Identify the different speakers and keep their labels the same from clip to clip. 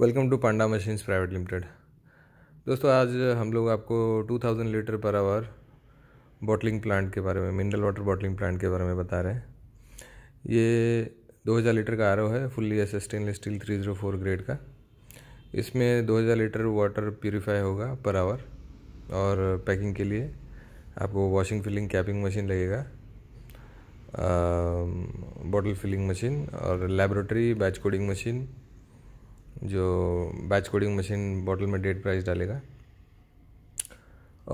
Speaker 1: welcome to Panda machines private limited दोस्तों आज हम लोग आपको 2000 litre per hour bottling plant के बारे में मिनरल वाटर बॉटलिंग प्लांट के बारे में बता रहे हैं ये 2000 लीटर का आर है fully S stainless steel 304 grade का इसमें 2000 लीटर वाटर प्योरीफाई होगा पर आवर और पैकिंग के लिए आपको वॉशिंग फिलिंग कैपिंग मशीन लगेगा बॉटल फिलिंग मशीन और लेबोरेटरी बैच कोडिंग मशीन जो बैच कोडिंग मशीन बॉटल में डेट प्राइस डालेगा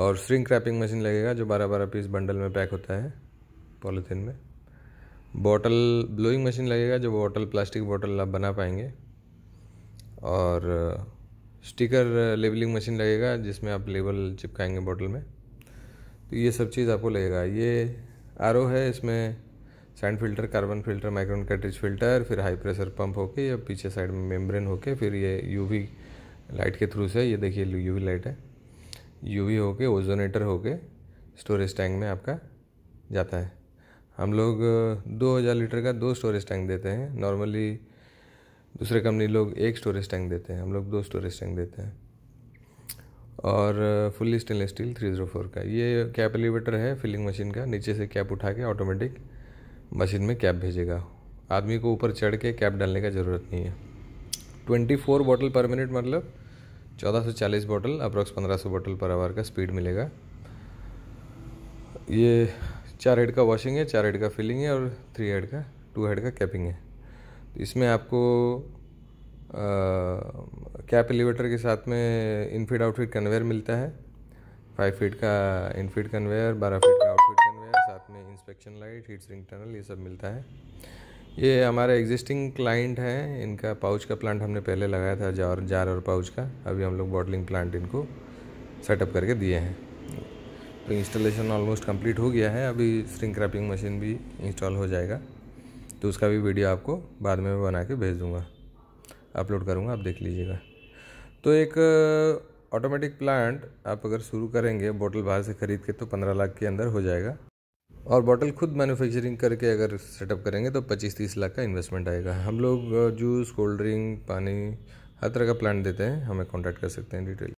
Speaker 1: और श्रिंक रैपिंग मशीन लगेगा जो बारह बारह पीस बंडल में पैक होता है पॉलीथीन में बॉटल ब्लोइंग मशीन लगेगा जो बॉटल प्लास्टिक बॉटल आप बना पाएंगे और स्टिकर लेबलिंग मशीन लगेगा जिसमें आप लेबल चिपकाएंगे बॉटल में तो ये सब चीज़ आपको लगेगा ये आर है इसमें sand filter carbon filter micron cartridge filter फिर हाई प्रेशर पंप होके या पीछे साइड में मेम्ब्रेन होके फिर ये यूवी लाइट के थ्रू से ये देखिए यूवी लाइट है यूवी होके ओजोनेटर होके स्टोरेज टैंक में आपका जाता है हम लोग दो हज़ार लीटर का दो स्टोरेज टैंक देते हैं नॉर्मली दूसरे कंपनी लोग एक स्टोरेज टैंक देते हैं हम लोग दो स्टोरेज टैंक देते हैं और fully stainless steel three zero four का ये कैप एलिवेटर है फिलिंग मशीन का नीचे से कैप उठा के ऑटोमेटिक मशीन में कैप भेजेगा आदमी को ऊपर चढ़ के कैप डालने का ज़रूरत नहीं है twenty four bottle per minute मतलब चौदह सौ चालीस बॉटल अप्रॉक्स पंद्रह सौ बॉटल पर आवर का स्पीड मिलेगा ये चार हेड का वॉशिंग है चार हेड का फिलिंग है और थ्री हेड का टू हेड का कैपिंग है तो इसमें आपको आ, कैप एलिवेटर के साथ में इनफीड आउटफिट कन्वेयर मिलता है फाइव फीट का इनफीड कन्वेयर बारह फीट का आउटफिट है साथ में inspection light heat sink tunnel ये सब मिलता है ये हमारे एग्जिस्टिंग क्लाइंट हैं इनका पाउच का प्लांट हमने पहले लगाया था जार जार और पाउच का अभी हम लोग बॉटलिंग प्लांट इनको सेटअप करके दिए हैं तो इंस्टॉलेशन ऑलमोस्ट कंप्लीट हो गया है अभी स्ट्रिंग क्रैपिंग मशीन भी इंस्टॉल हो जाएगा तो उसका भी वीडियो आपको बाद में बना के भेज दूँगा अपलोड करूँगा आप देख लीजिएगा तो एक ऑटोमेटिक uh, प्लांट आप अगर शुरू करेंगे बोटल बाहर से ख़रीद के तो पंद्रह लाख के अंदर हो जाएगा और बॉटल खुद मैन्युफैक्चरिंग करके अगर सेटअप करेंगे तो 25-30 लाख का इन्वेस्टमेंट आएगा हम लोग जूस कोल्ड ड्रिंक पानी हर तरह का प्लान देते हैं हमें कॉन्टैक्ट कर सकते हैं डिटेल